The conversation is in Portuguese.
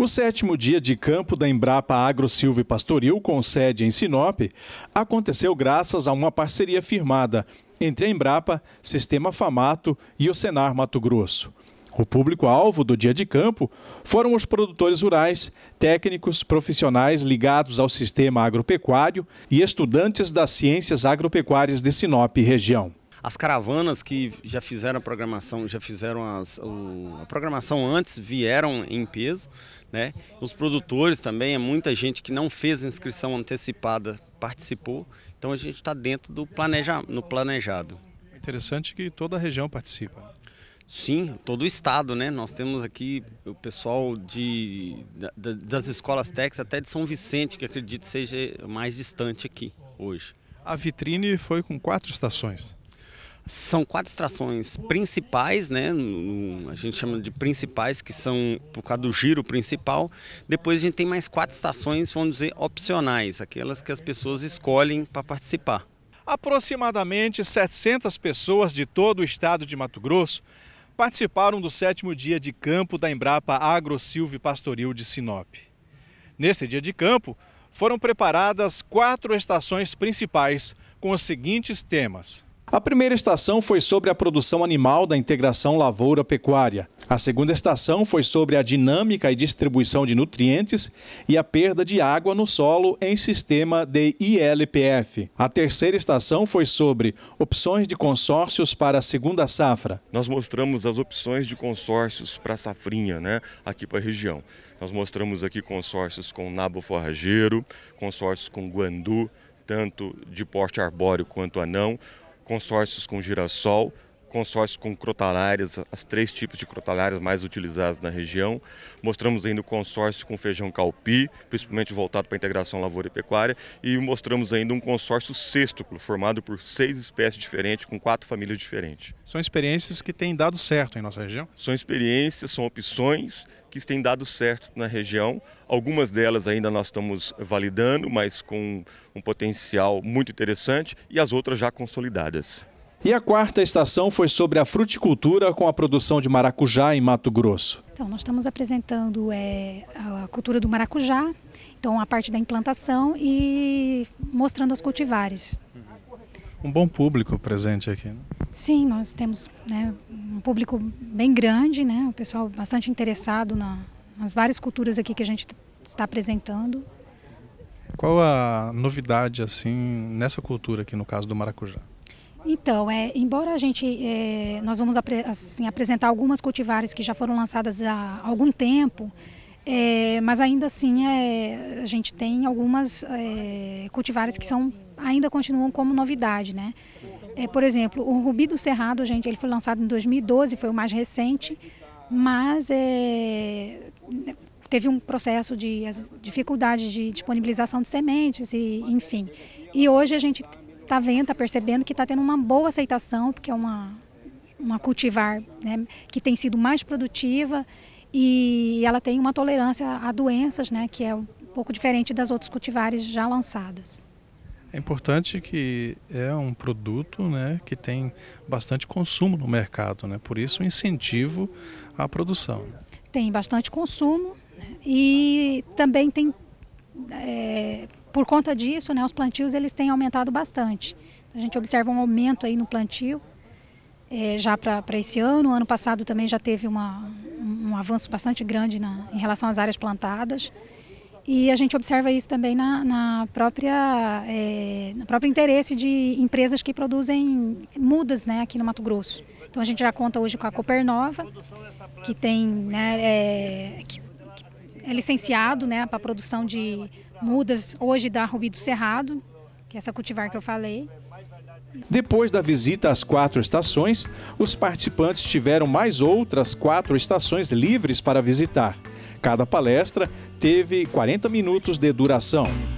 O sétimo dia de campo da Embrapa Agro Silvio Pastoril, com sede em Sinop, aconteceu graças a uma parceria firmada entre a Embrapa, Sistema Famato e o Senar Mato Grosso. O público-alvo do dia de campo foram os produtores rurais, técnicos, profissionais ligados ao sistema agropecuário e estudantes das ciências agropecuárias de Sinop e região. As caravanas que já fizeram a programação, já fizeram as, o, a programação antes, vieram em peso. Né? Os produtores também, é muita gente que não fez inscrição antecipada, participou. Então a gente está dentro do planeja, no planejado. É interessante que toda a região participa. Sim, todo o estado, né? Nós temos aqui o pessoal de, da, das escolas técnicas até de São Vicente, que acredito seja mais distante aqui hoje. A vitrine foi com quatro estações. São quatro extrações principais, né? A gente chama de principais, que são por causa do giro principal. Depois a gente tem mais quatro estações, vamos dizer, opcionais, aquelas que as pessoas escolhem para participar. Aproximadamente 700 pessoas de todo o estado de Mato Grosso participaram do sétimo dia de campo da Embrapa Agro Silvio Pastoril de Sinop. Neste dia de campo, foram preparadas quatro estações principais com os seguintes temas: a primeira estação foi sobre a produção animal da integração lavoura-pecuária. A segunda estação foi sobre a dinâmica e distribuição de nutrientes e a perda de água no solo em sistema de ILPF. A terceira estação foi sobre opções de consórcios para a segunda safra. Nós mostramos as opções de consórcios para a safrinha, né, aqui para a região. Nós mostramos aqui consórcios com nabo forrageiro, consórcios com guandu, tanto de porte arbóreo quanto anão consórcios com girassol, consórcio com crotalárias, as três tipos de crotalárias mais utilizadas na região. Mostramos ainda o consórcio com feijão calpi, principalmente voltado para a integração lavoura e pecuária, e mostramos ainda um consórcio sextuplo, formado por seis espécies diferentes, com quatro famílias diferentes. São experiências que têm dado certo em nossa região? São experiências, são opções que têm dado certo na região. Algumas delas ainda nós estamos validando, mas com um potencial muito interessante, e as outras já consolidadas. E a quarta estação foi sobre a fruticultura com a produção de maracujá em Mato Grosso. Então, nós estamos apresentando é, a cultura do maracujá, então a parte da implantação e mostrando as cultivares. Um bom público presente aqui. Né? Sim, nós temos né, um público bem grande, né, o pessoal bastante interessado na, nas várias culturas aqui que a gente está apresentando. Qual a novidade assim nessa cultura aqui no caso do maracujá? Então, é, embora a gente, é, nós vamos apre, assim, apresentar algumas cultivares que já foram lançadas há algum tempo, é, mas ainda assim é, a gente tem algumas é, cultivares que são, ainda continuam como novidade, né? É, por exemplo, o Rubi do Cerrado, gente, ele foi lançado em 2012, foi o mais recente, mas é, teve um processo de dificuldades de disponibilização de sementes e enfim. E hoje a gente está vendo, está percebendo que está tendo uma boa aceitação, porque é uma, uma cultivar né, que tem sido mais produtiva e ela tem uma tolerância a doenças, né, que é um pouco diferente das outras cultivares já lançadas. É importante que é um produto né, que tem bastante consumo no mercado, né? por isso o incentivo à produção. Tem bastante consumo né, e também tem é, por conta disso, né, os plantios eles têm aumentado bastante. A gente observa um aumento aí no plantio é, já para esse ano. Ano passado também já teve uma, um avanço bastante grande na, em relação às áreas plantadas. E a gente observa isso também na, na própria, é, no próprio interesse de empresas que produzem mudas né, aqui no Mato Grosso. Então a gente já conta hoje com a Copernova, que tem né, é, que, é licenciado né, para a produção de mudas hoje da Rubi do Cerrado, que é essa cultivar que eu falei. Depois da visita às quatro estações, os participantes tiveram mais outras quatro estações livres para visitar. Cada palestra teve 40 minutos de duração.